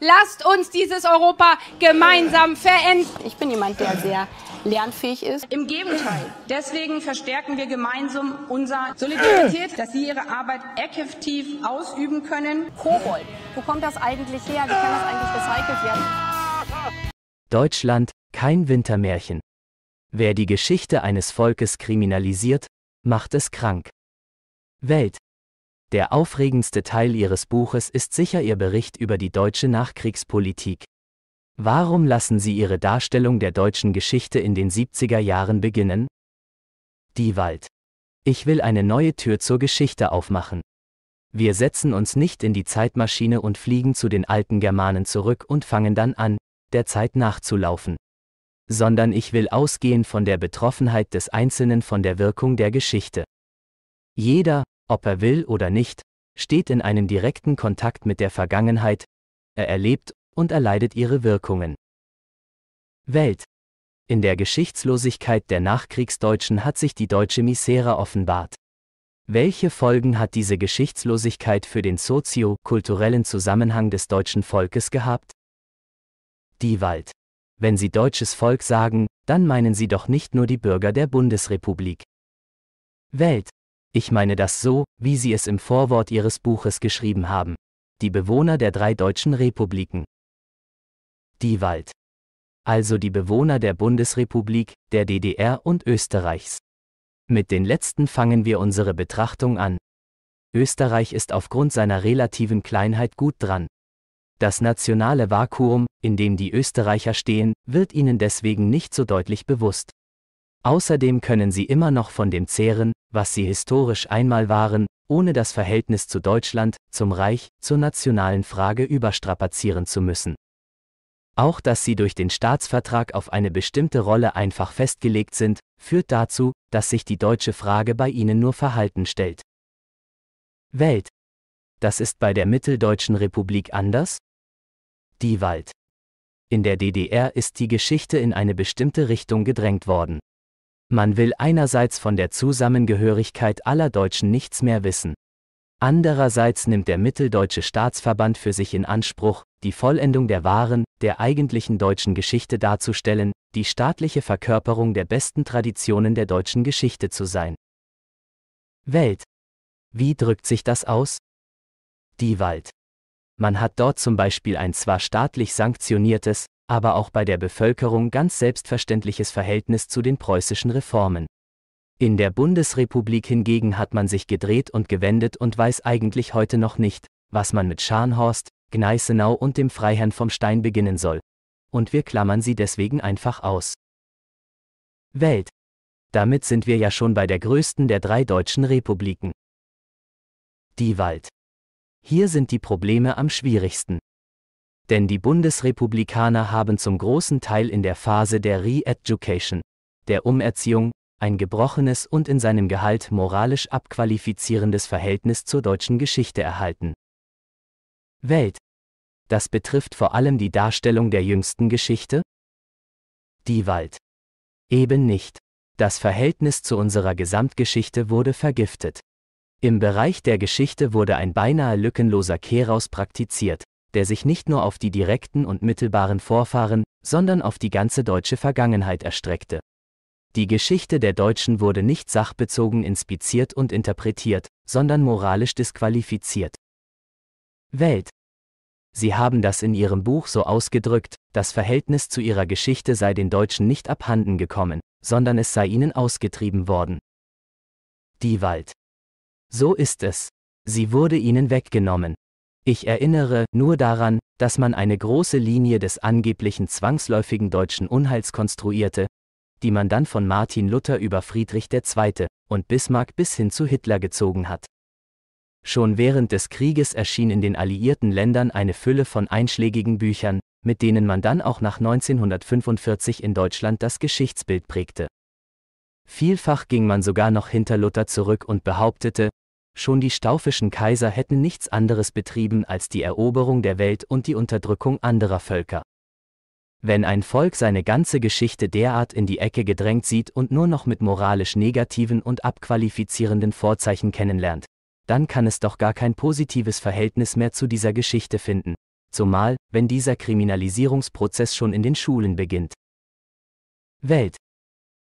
Lasst uns dieses Europa gemeinsam verändern. Ich bin jemand, der sehr lernfähig ist. Im Gegenteil. Deswegen verstärken wir gemeinsam unsere Solidarität, dass Sie Ihre Arbeit effektiv ausüben können. Kobold. Wo kommt das eigentlich her? Wie kann das eigentlich recycelt werden? Deutschland, kein Wintermärchen. Wer die Geschichte eines Volkes kriminalisiert, macht es krank. Welt, der aufregendste Teil Ihres Buches ist sicher Ihr Bericht über die deutsche Nachkriegspolitik. Warum lassen Sie Ihre Darstellung der deutschen Geschichte in den 70er Jahren beginnen? Die Wald. Ich will eine neue Tür zur Geschichte aufmachen. Wir setzen uns nicht in die Zeitmaschine und fliegen zu den alten Germanen zurück und fangen dann an, der Zeit nachzulaufen. Sondern ich will ausgehen von der Betroffenheit des Einzelnen von der Wirkung der Geschichte. Jeder, ob er will oder nicht, steht in einem direkten Kontakt mit der Vergangenheit, er erlebt und erleidet ihre Wirkungen. Welt. In der Geschichtslosigkeit der Nachkriegsdeutschen hat sich die deutsche Misere offenbart. Welche Folgen hat diese Geschichtslosigkeit für den sozio-kulturellen Zusammenhang des deutschen Volkes gehabt? Die Wald. Wenn Sie deutsches Volk sagen, dann meinen Sie doch nicht nur die Bürger der Bundesrepublik. Welt. Ich meine das so, wie Sie es im Vorwort Ihres Buches geschrieben haben. Die Bewohner der drei deutschen Republiken. Die Wald. Also die Bewohner der Bundesrepublik, der DDR und Österreichs. Mit den letzten fangen wir unsere Betrachtung an. Österreich ist aufgrund seiner relativen Kleinheit gut dran. Das nationale Vakuum, in dem die Österreicher stehen, wird ihnen deswegen nicht so deutlich bewusst. Außerdem können sie immer noch von dem zehren, was sie historisch einmal waren, ohne das Verhältnis zu Deutschland, zum Reich, zur nationalen Frage überstrapazieren zu müssen. Auch dass sie durch den Staatsvertrag auf eine bestimmte Rolle einfach festgelegt sind, führt dazu, dass sich die deutsche Frage bei ihnen nur verhalten stellt. Welt. Das ist bei der Mitteldeutschen Republik anders? Die Wald. In der DDR ist die Geschichte in eine bestimmte Richtung gedrängt worden. Man will einerseits von der Zusammengehörigkeit aller Deutschen nichts mehr wissen. Andererseits nimmt der Mitteldeutsche Staatsverband für sich in Anspruch, die Vollendung der wahren, der eigentlichen deutschen Geschichte darzustellen, die staatliche Verkörperung der besten Traditionen der deutschen Geschichte zu sein. Welt. Wie drückt sich das aus? Die Wald. Man hat dort zum Beispiel ein zwar staatlich sanktioniertes, aber auch bei der Bevölkerung ganz selbstverständliches Verhältnis zu den preußischen Reformen. In der Bundesrepublik hingegen hat man sich gedreht und gewendet und weiß eigentlich heute noch nicht, was man mit Scharnhorst, Gneisenau und dem Freiherrn vom Stein beginnen soll. Und wir klammern sie deswegen einfach aus. Welt. Damit sind wir ja schon bei der größten der drei deutschen Republiken. Die Wald. Hier sind die Probleme am schwierigsten. Denn die Bundesrepublikaner haben zum großen Teil in der Phase der Re-Education, der Umerziehung, ein gebrochenes und in seinem Gehalt moralisch abqualifizierendes Verhältnis zur deutschen Geschichte erhalten. Welt. Das betrifft vor allem die Darstellung der jüngsten Geschichte? Die Wald. Eben nicht. Das Verhältnis zu unserer Gesamtgeschichte wurde vergiftet. Im Bereich der Geschichte wurde ein beinahe lückenloser Keraus praktiziert, der sich nicht nur auf die direkten und mittelbaren Vorfahren, sondern auf die ganze deutsche Vergangenheit erstreckte. Die Geschichte der Deutschen wurde nicht sachbezogen inspiziert und interpretiert, sondern moralisch disqualifiziert. Welt. Sie haben das in ihrem Buch so ausgedrückt, das Verhältnis zu ihrer Geschichte sei den Deutschen nicht abhanden gekommen, sondern es sei ihnen ausgetrieben worden. Die Wald. So ist es. Sie wurde ihnen weggenommen, ich erinnere nur daran, dass man eine große Linie des angeblichen zwangsläufigen deutschen Unheils konstruierte, die man dann von Martin Luther über Friedrich II. und Bismarck bis hin zu Hitler gezogen hat. Schon während des Krieges erschien in den alliierten Ländern eine Fülle von einschlägigen Büchern, mit denen man dann auch nach 1945 in Deutschland das Geschichtsbild prägte. Vielfach ging man sogar noch hinter Luther zurück und behauptete, Schon die staufischen Kaiser hätten nichts anderes betrieben als die Eroberung der Welt und die Unterdrückung anderer Völker. Wenn ein Volk seine ganze Geschichte derart in die Ecke gedrängt sieht und nur noch mit moralisch negativen und abqualifizierenden Vorzeichen kennenlernt, dann kann es doch gar kein positives Verhältnis mehr zu dieser Geschichte finden, zumal, wenn dieser Kriminalisierungsprozess schon in den Schulen beginnt. Welt.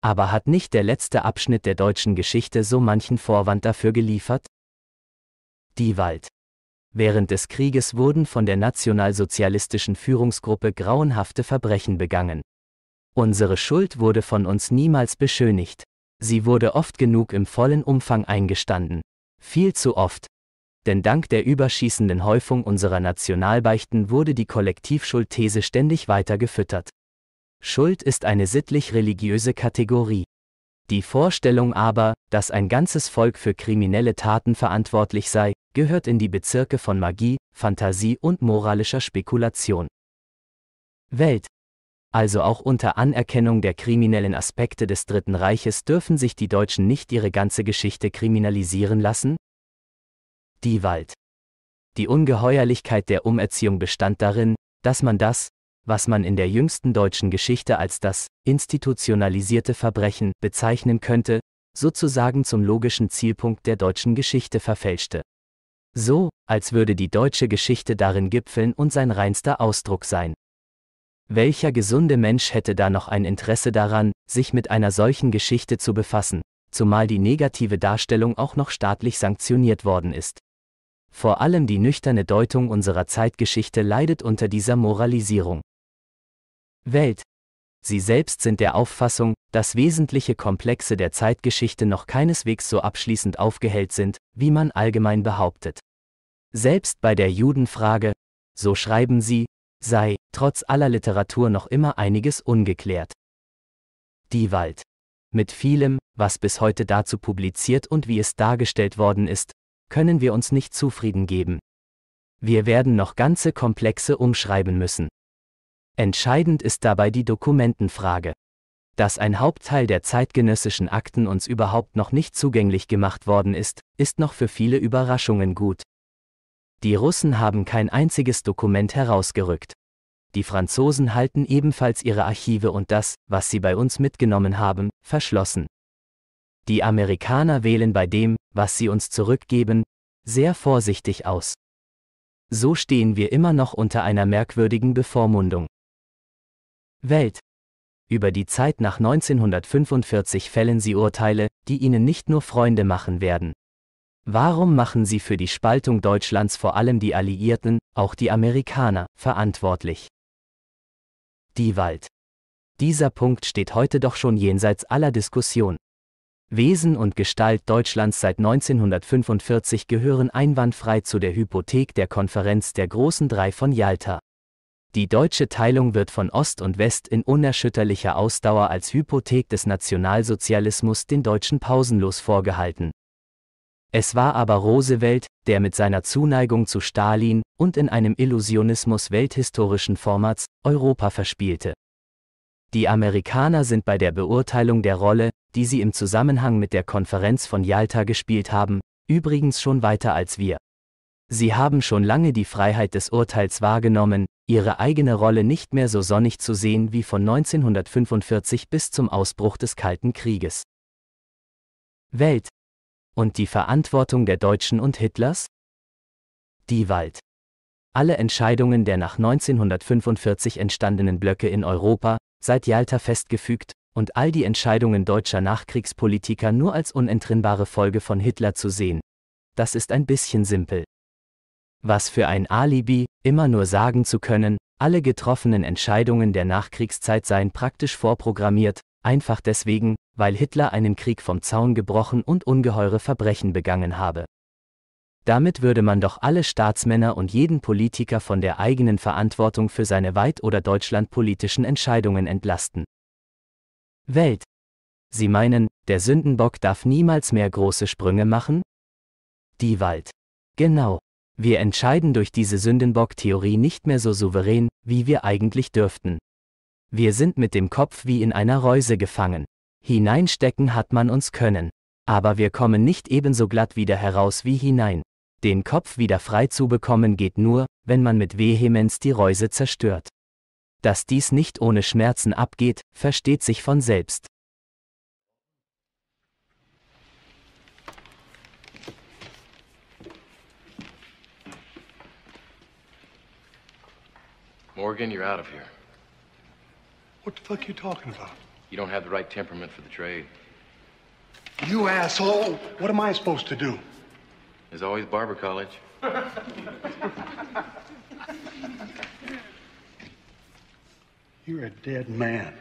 Aber hat nicht der letzte Abschnitt der deutschen Geschichte so manchen Vorwand dafür geliefert? Die Wald. Während des Krieges wurden von der nationalsozialistischen Führungsgruppe grauenhafte Verbrechen begangen. Unsere Schuld wurde von uns niemals beschönigt. Sie wurde oft genug im vollen Umfang eingestanden. Viel zu oft. Denn dank der überschießenden Häufung unserer Nationalbeichten wurde die Kollektivschuldthese ständig weiter gefüttert. Schuld ist eine sittlich-religiöse Kategorie. Die Vorstellung aber, dass ein ganzes Volk für kriminelle Taten verantwortlich sei, gehört in die Bezirke von Magie, Fantasie und moralischer Spekulation. Welt. Also auch unter Anerkennung der kriminellen Aspekte des Dritten Reiches dürfen sich die Deutschen nicht ihre ganze Geschichte kriminalisieren lassen? Die Wald. Die Ungeheuerlichkeit der Umerziehung bestand darin, dass man das, was man in der jüngsten deutschen Geschichte als das institutionalisierte Verbrechen bezeichnen könnte, sozusagen zum logischen Zielpunkt der deutschen Geschichte verfälschte. So, als würde die deutsche Geschichte darin gipfeln und sein reinster Ausdruck sein. Welcher gesunde Mensch hätte da noch ein Interesse daran, sich mit einer solchen Geschichte zu befassen, zumal die negative Darstellung auch noch staatlich sanktioniert worden ist? Vor allem die nüchterne Deutung unserer Zeitgeschichte leidet unter dieser Moralisierung. Welt. Sie selbst sind der Auffassung, dass wesentliche Komplexe der Zeitgeschichte noch keineswegs so abschließend aufgehellt sind, wie man allgemein behauptet. Selbst bei der Judenfrage, so schreiben sie, sei, trotz aller Literatur noch immer einiges ungeklärt. Die Wald. Mit vielem, was bis heute dazu publiziert und wie es dargestellt worden ist, können wir uns nicht zufrieden geben. Wir werden noch ganze Komplexe umschreiben müssen. Entscheidend ist dabei die Dokumentenfrage. Dass ein Hauptteil der zeitgenössischen Akten uns überhaupt noch nicht zugänglich gemacht worden ist, ist noch für viele Überraschungen gut. Die Russen haben kein einziges Dokument herausgerückt. Die Franzosen halten ebenfalls ihre Archive und das, was sie bei uns mitgenommen haben, verschlossen. Die Amerikaner wählen bei dem, was sie uns zurückgeben, sehr vorsichtig aus. So stehen wir immer noch unter einer merkwürdigen Bevormundung. Welt. Über die Zeit nach 1945 fällen sie Urteile, die ihnen nicht nur Freunde machen werden. Warum machen sie für die Spaltung Deutschlands vor allem die Alliierten, auch die Amerikaner, verantwortlich? Die Wald. Dieser Punkt steht heute doch schon jenseits aller Diskussion. Wesen und Gestalt Deutschlands seit 1945 gehören einwandfrei zu der Hypothek der Konferenz der Großen Drei von Jalta. Die deutsche Teilung wird von Ost und West in unerschütterlicher Ausdauer als Hypothek des Nationalsozialismus den Deutschen pausenlos vorgehalten. Es war aber Roosevelt, der mit seiner Zuneigung zu Stalin und in einem Illusionismus welthistorischen Formats Europa verspielte. Die Amerikaner sind bei der Beurteilung der Rolle, die sie im Zusammenhang mit der Konferenz von Yalta gespielt haben, übrigens schon weiter als wir. Sie haben schon lange die Freiheit des Urteils wahrgenommen, ihre eigene Rolle nicht mehr so sonnig zu sehen wie von 1945 bis zum Ausbruch des Kalten Krieges. Welt. Und die Verantwortung der Deutschen und Hitlers? Die Wald. Alle Entscheidungen der nach 1945 entstandenen Blöcke in Europa, seit Jalta festgefügt, und all die Entscheidungen deutscher Nachkriegspolitiker nur als unentrinnbare Folge von Hitler zu sehen. Das ist ein bisschen simpel. Was für ein Alibi, immer nur sagen zu können, alle getroffenen Entscheidungen der Nachkriegszeit seien praktisch vorprogrammiert, einfach deswegen, weil Hitler einen Krieg vom Zaun gebrochen und ungeheure Verbrechen begangen habe. Damit würde man doch alle Staatsmänner und jeden Politiker von der eigenen Verantwortung für seine weit- oder deutschlandpolitischen Entscheidungen entlasten. Welt. Sie meinen, der Sündenbock darf niemals mehr große Sprünge machen? Die Wald. Genau. Wir entscheiden durch diese Sündenbock-Theorie nicht mehr so souverän, wie wir eigentlich dürften. Wir sind mit dem Kopf wie in einer Reuse gefangen. Hineinstecken hat man uns können. Aber wir kommen nicht ebenso glatt wieder heraus wie hinein. Den Kopf wieder frei zu bekommen geht nur, wenn man mit Vehemenz die Reuse zerstört. Dass dies nicht ohne Schmerzen abgeht, versteht sich von selbst. Morgan, you're out of here. What the fuck are you talking about? You don't have the right temperament for the trade. You asshole! What am I supposed to do? There's always barber college. You're a dead man.